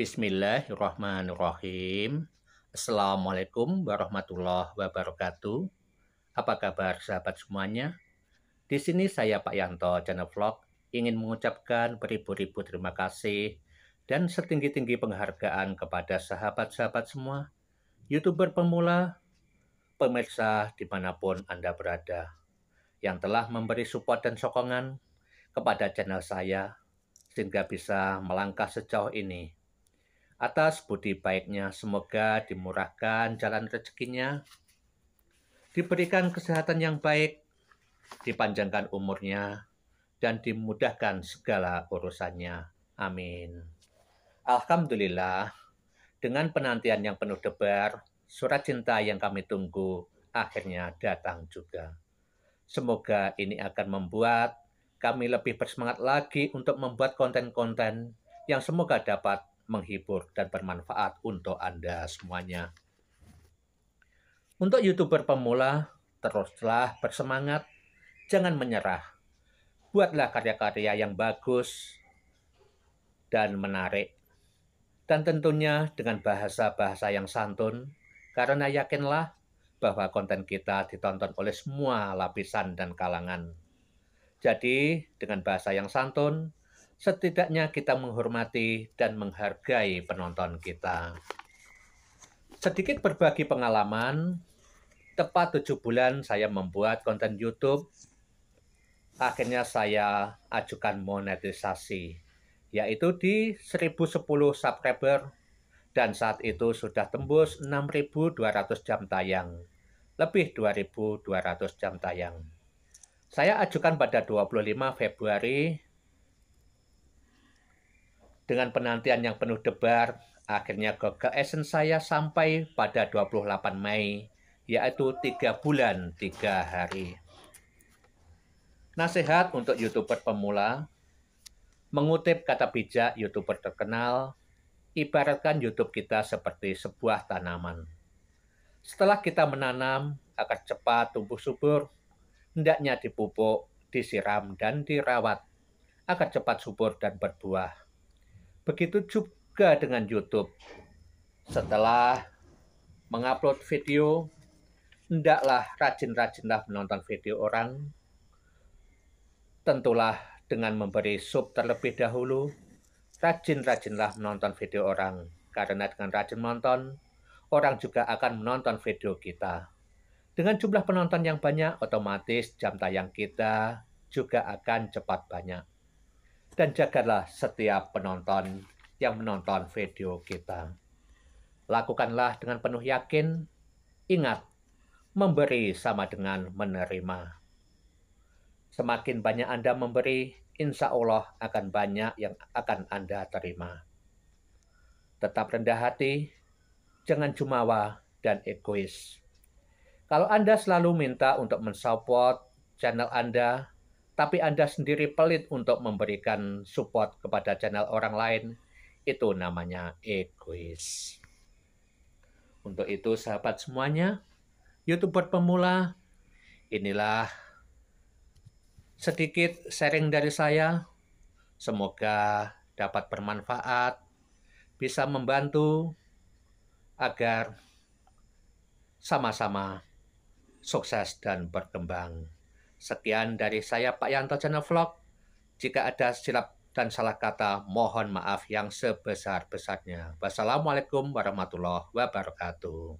Bismillahirrahmanirrahim. Assalamualaikum warahmatullahi wabarakatuh. Apa kabar sahabat semuanya? Di sini saya Pak Yanto Channel Vlog ingin mengucapkan beribu-ribu terima kasih dan setinggi-tinggi penghargaan kepada sahabat-sahabat semua, YouTuber pemula, pemirsa dimanapun Anda berada, yang telah memberi support dan sokongan kepada channel saya sehingga bisa melangkah sejauh ini atas budi baiknya. Semoga dimurahkan jalan rezekinya, diberikan kesehatan yang baik, dipanjangkan umurnya, dan dimudahkan segala urusannya. Amin. Alhamdulillah, dengan penantian yang penuh debar, surat cinta yang kami tunggu akhirnya datang juga. Semoga ini akan membuat kami lebih bersemangat lagi untuk membuat konten-konten yang semoga dapat menghibur dan bermanfaat untuk Anda semuanya. Untuk YouTuber pemula, teruslah bersemangat, jangan menyerah. Buatlah karya-karya yang bagus dan menarik. Dan tentunya dengan bahasa-bahasa yang santun, karena yakinlah bahwa konten kita ditonton oleh semua lapisan dan kalangan. Jadi, dengan bahasa yang santun, setidaknya kita menghormati dan menghargai penonton kita. Sedikit berbagi pengalaman, tepat tujuh bulan saya membuat konten YouTube, akhirnya saya ajukan monetisasi, yaitu di 1010 subscriber dan saat itu sudah tembus 6.200 jam tayang, lebih 2.200 jam tayang. Saya ajukan pada 25 Februari dengan penantian yang penuh debar, akhirnya kegeesan saya sampai pada 28 Mei, yaitu 3 bulan 3 hari. Nasihat untuk YouTuber pemula, mengutip kata bijak YouTuber terkenal, ibaratkan YouTube kita seperti sebuah tanaman. Setelah kita menanam, akan cepat tumbuh subur, hendaknya dipupuk, disiram, dan dirawat, agar cepat subur dan berbuah. Begitu juga dengan YouTube. Setelah mengupload video, hendaklah rajin-rajinlah menonton video orang. Tentulah dengan memberi sub terlebih dahulu, rajin-rajinlah menonton video orang. Karena dengan rajin menonton, orang juga akan menonton video kita. Dengan jumlah penonton yang banyak, otomatis jam tayang kita juga akan cepat banyak dan jagalah setiap penonton yang menonton video kita. Lakukanlah dengan penuh yakin, ingat, memberi sama dengan menerima. Semakin banyak Anda memberi, insya Allah akan banyak yang akan Anda terima. Tetap rendah hati, jangan jumawa dan egois. Kalau Anda selalu minta untuk mensupport channel Anda, tapi Anda sendiri pelit untuk memberikan support kepada channel orang lain, itu namanya egois. Untuk itu, sahabat semuanya, YouTuber pemula, inilah sedikit sharing dari saya. Semoga dapat bermanfaat, bisa membantu agar sama-sama sukses dan berkembang. Sekian dari saya Pak Yanto Channel Vlog. Jika ada silap dan salah kata, mohon maaf yang sebesar-besarnya. Wassalamualaikum warahmatullahi wabarakatuh.